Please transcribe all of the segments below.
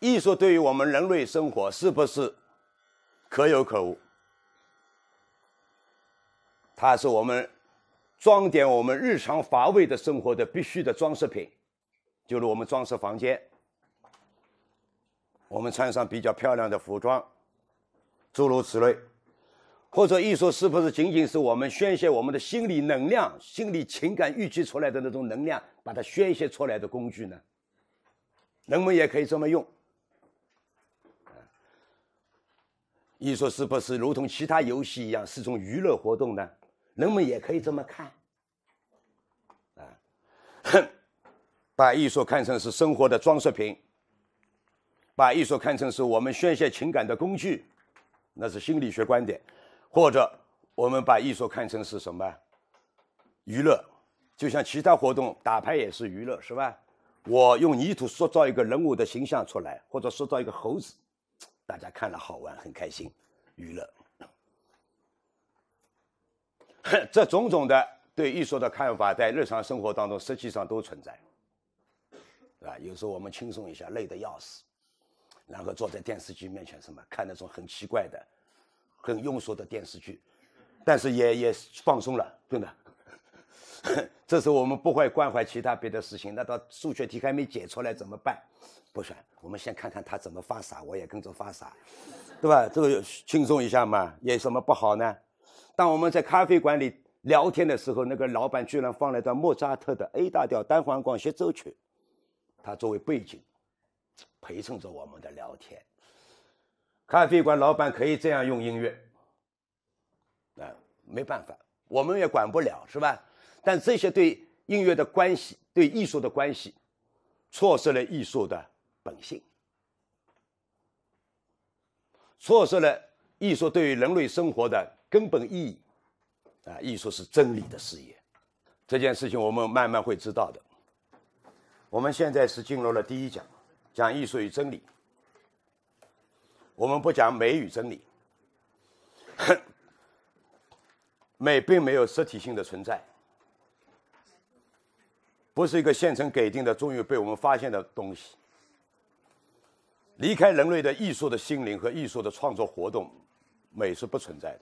艺术对于我们人类生活是不是可有可无？它是我们装点我们日常乏味的生活的必须的装饰品，就如我们装饰房间，我们穿上比较漂亮的服装，诸如此类。或者，艺术是不是仅仅是我们宣泄我们的心理能量、心理情感预期出来的那种能量，把它宣泄出来的工具呢？人们也可以这么用。艺术是不是如同其他游戏一样，是一种娱乐活动呢？人们也可以这么看，啊，把艺术看成是生活的装饰品，把艺术看成是我们宣泄情感的工具，那是心理学观点。或者，我们把艺术看成是什么？娱乐，就像其他活动，打牌也是娱乐，是吧？我用泥土塑造一个人物的形象出来，或者塑造一个猴子。大家看了好玩，很开心，娱乐。这种种的对艺术的看法，在日常生活当中实际上都存在，啊。吧？有时候我们轻松一下，累得要死，然后坐在电视剧面前，什么看那种很奇怪的、很庸俗的电视剧，但是也也放松了，真的。这时候我们不会关怀其他别的事情，那道数学题还没解出来怎么办？不选，我们先看看他怎么发傻，我也跟着发傻，对吧？这个轻松一下嘛，有什么不好呢？当我们在咖啡馆里聊天的时候，那个老板居然放了一段莫扎特的《A 大调单簧管协奏曲》，他作为背景，陪衬着我们的聊天。咖啡馆老板可以这样用音乐，那没办法，我们也管不了，是吧？但这些对音乐的关系、对艺术的关系，错失了艺术的。本性，错失了艺术对于人类生活的根本意义。啊，艺术是真理的事业，这件事情我们慢慢会知道的。我们现在是进入了第一讲，讲艺术与真理。我们不讲美与真理。美并没有实体性的存在，不是一个现成给定的、终于被我们发现的东西。离开人类的艺术的心灵和艺术的创作活动，美是不存在的。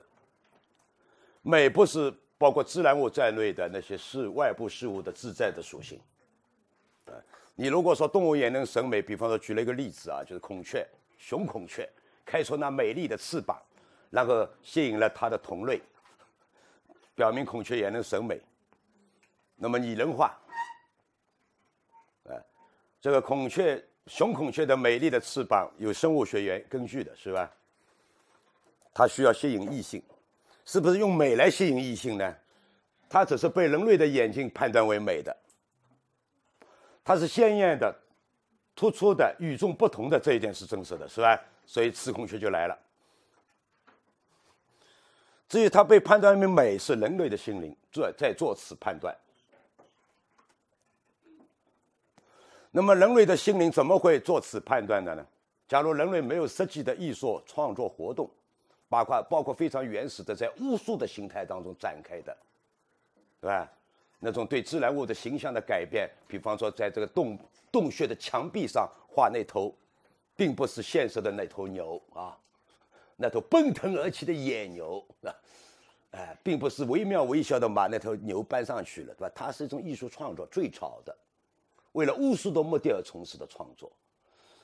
美不是包括自然物在内的那些事外部事物的自在的属性。啊，你如果说动物也能审美，比方说举了一个例子啊，就是孔雀，雄孔雀开出那美丽的翅膀，然后吸引了它的同类，表明孔雀也能审美。那么拟人化，啊，这个孔雀。雄孔雀的美丽的翅膀有生物学原根据的是吧？它需要吸引异性，是不是用美来吸引异性呢？它只是被人类的眼睛判断为美的，它是鲜艳的、突出的、与众不同的这一点是真实的，是吧？所以雌孔雀就来了。至于它被判断为美，是人类的心灵做在做此判断。那么，人类的心灵怎么会做此判断的呢？假如人类没有实际的艺术创作活动，包括包括非常原始的在巫术的形态当中展开的，对吧？那种对自然物的形象的改变，比方说在这个洞洞穴的墙壁上画那头，并不是现实的那头牛啊，那头奔腾而起的野牛啊，哎，并不是惟妙惟肖的把那头牛搬上去了，对吧？它是一种艺术创作最早的。为了巫术的目的而从事的创作，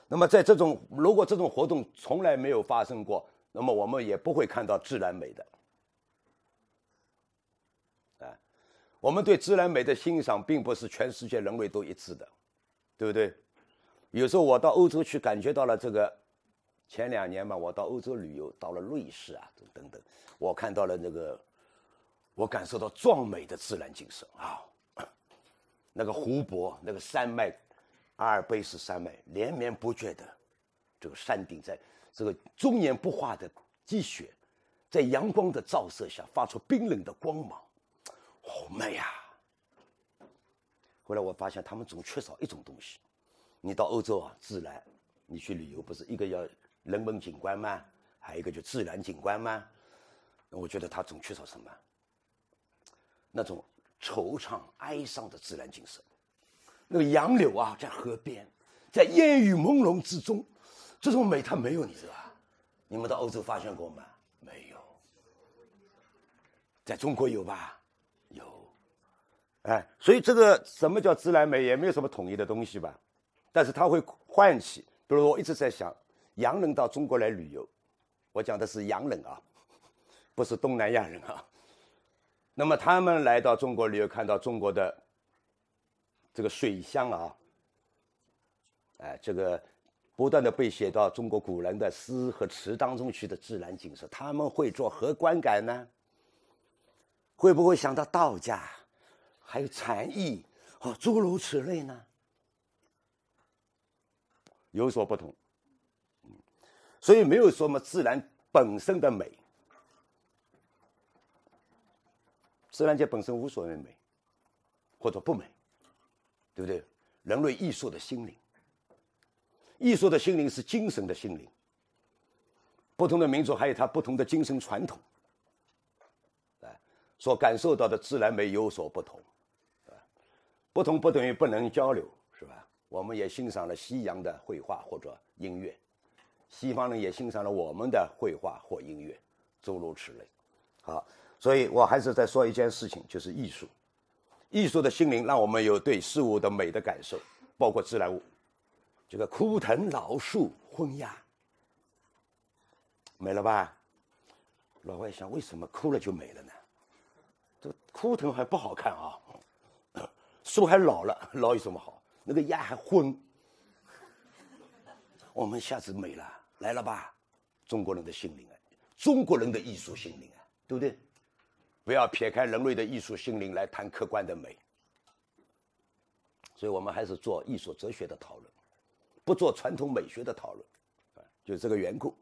那么在这种如果这种活动从来没有发生过，那么我们也不会看到自然美的。哎，我们对自然美的欣赏并不是全世界人类都一致的，对不对？有时候我到欧洲去，感觉到了这个，前两年嘛，我到欧洲旅游，到了瑞士啊，等等，我看到了这个，我感受到壮美的自然景色啊。那个湖泊，那个山脉，阿尔卑斯山脉连绵不绝的，这个山顶在，这个终年不化的积雪，在阳光的照射下发出冰冷的光芒，好美呀！后来我发现他们总缺少一种东西，你到欧洲啊，自然，你去旅游不是一个要人文景观吗？还有一个就自然景观吗？我觉得他总缺少什么，那种。惆怅、哀伤的自然景色，那个杨柳啊，在河边，在烟雨朦胧之中，这种美它没有，你知道？你们到欧洲发现过吗？没有，在中国有吧？有，哎，所以这个什么叫自然美，也没有什么统一的东西吧？但是它会唤起，比如我一直在想，洋人到中国来旅游，我讲的是洋人啊，不是东南亚人啊。那么他们来到中国旅游，看到中国的这个水乡啊，哎，这个不断的被写到中国古人的诗和词当中去的自然景色，他们会做何观感呢？会不会想到道家，还有禅意，哦，诸如此类呢？有所不同，所以没有什么自然本身的美。自然界本身无所谓美，或者不美，对不对？人类艺术的心灵，艺术的心灵是精神的心灵。不同的民族还有它不同的精神传统，哎，所感受到的自然美有所不同，是吧？不同不等于不能交流，是吧？我们也欣赏了西洋的绘画或者音乐，西方人也欣赏了我们的绘画或音乐，诸如此类，好。所以我还是在说一件事情，就是艺术。艺术的心灵让我们有对事物的美的感受，包括自然物，这个枯藤老树昏鸦，美了吧？老外想，为什么枯了就没了呢？这个枯藤还不好看啊，树还老了，老有什么好？那个鸭还昏，我们下次美了，来了吧？中国人的心灵啊，中国人的艺术心灵啊，对不对？不要撇开人类的艺术心灵来谈客观的美，所以我们还是做艺术哲学的讨论，不做传统美学的讨论，啊，就这个缘故。